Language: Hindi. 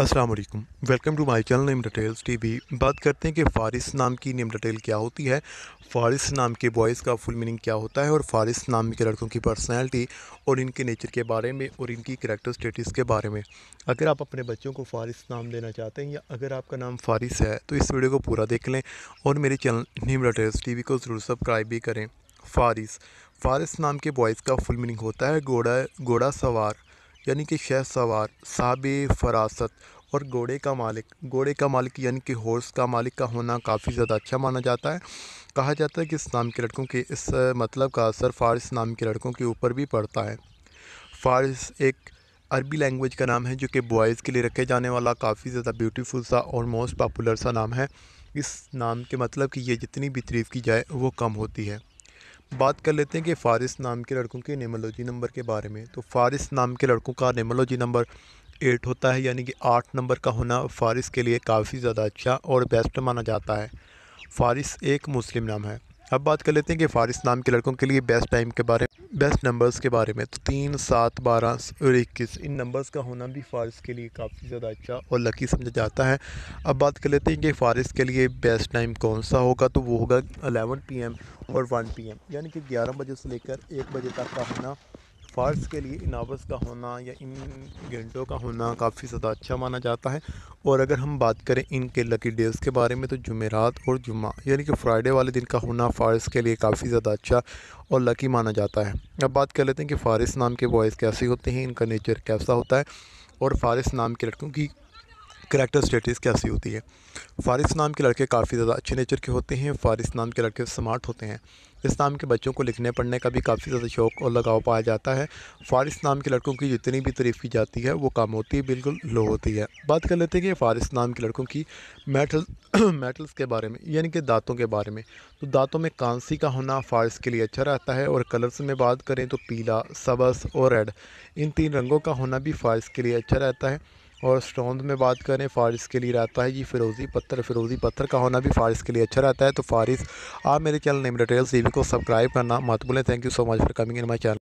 अस्सलाम वालेकुम welcome to my channel name details TV बात करते हैं कि फारिस नाम की नेम डिटेल क्या होती है फारिस नाम के बॉयज़ का फुल मीनिंग क्या होता है और फारिस नाम के लड़कों की पर्सनालिटी और इनके नेचर के बारे में और इनकी करेक्टर स्टेटस के बारे में अगर आप अपने बच्चों को फारिस नाम देना चाहते हैं या अगर आपका नाम फारिस है तो इस वीडियो को पूरा देख लें और मेरे चैनल नेम डिटेल्स टी को ज़रूर सब्सक्राइब भी करें फारिस फारिस नाम के बॉयज़ का फुल मीनिंग होता है घोड़ा घोड़ा सवार यानी कि शह सवार साब फरासत और घोड़े का मालिक घोड़े का मालिक यानी कि हॉर्स का मालिक का होना काफ़ी ज़्यादा अच्छा माना जाता है कहा जाता है कि इस नाम के लड़कों के इस मतलब का असर फ़ारस नाम के लड़कों के ऊपर भी पड़ता है फ़ारस एक अरबी लैंग्वेज का नाम है जो कि बॉयज़ के लिए रखे जाने वाला काफ़ी ज़्यादा ब्यूटीफुल सा और मोस्ट पॉपुलर सा नाम है इस नाम के मतलब कि ये जितनी भी तरीफ की जाए वो कम होती है बात कर लेते हैं कि फ़ारिस नाम के लड़कों के नेमोलॉजी नंबर के बारे में तो फ़ारिस नाम के लड़कों का नेमोलॉजी नंबर एट होता है यानी कि आठ नंबर का होना फ़ारिस के लिए काफ़ी ज़्यादा अच्छा और बेस्ट माना जाता है फ़ारिस एक मुस्लिम नाम है अब बात कर लेते हैं कि फारिस नाम के लड़कों के लिए बेस्ट टाइम के बारे में बेस्ट नंबर्स के बारे में तो तीन सात बारह और इक्कीस इन नंबर्स का होना भी फारिस के लिए काफ़ी ज़्यादा अच्छा और लकी समझा जाता है अब बात कर लेते हैं कि फारिस के लिए बेस्ट टाइम कौन सा होगा तो वो होगा अलेवन पी और वन पी यानी कि ग्यारह बजे से लेकर एक बजे तक का होना फ़ारस के लिए इन आवर्स का होना या इन घंटों का होना काफ़ी ज़्यादा अच्छा माना जाता है और अगर हम बात करें इनके लकी डेज़ के बारे में तो जुमेरात और जुम्मा यानी कि फ्राइडे वाले दिन का होना फ़ारस के लिए काफ़ी ज़्यादा अच्छा और लकी माना जाता है अब बात कर लेते हैं कि फ़ारस नाम के बॉयज़ कैसे होते हैं इनका नेचर कैसा होता है और फ़ारस नाम के लड़कों की करैक्टर स्टेटिस कैसी होती है फारिस नाम के लड़के काफ़ी ज़्यादा अच्छे नेचर के होते हैं फारिस नाम के लड़के स्मार्ट होते हैं इस नाम के बच्चों को लिखने पढ़ने का भी काफ़ी ज़्यादा शौक़ और लगाव पाया जाता है फारिस नाम के लड़कों की जितनी भी तारीफ़ की जाती है वो कम होती है बिल्कुल लो होती है बात कर लेते हैं कि फारिस नाम के लड़कों की मेटल मेटल्स के बारे में यानी कि दांतों के बारे में तो दांतों में कांसी का होना फारिस के लिए अच्छा रहता है और कलर्स में बात करें तो पीला सबस और रेड इन तीन रंगों का होना भी फारिस के लिए अच्छा रहता है और स्टोन में बात करें फ़ारिस के लिए रहता है ये फिरोज़ी पत्थर फिरोज़ी पत्थर का होना भी फ़ारिस के लिए अच्छा रहता है तो फ़ारिस आप मेरे चैनल नेम डिटेल्स टी को सब्सक्राइब करना मत भूलें thank you so much for coming in my channel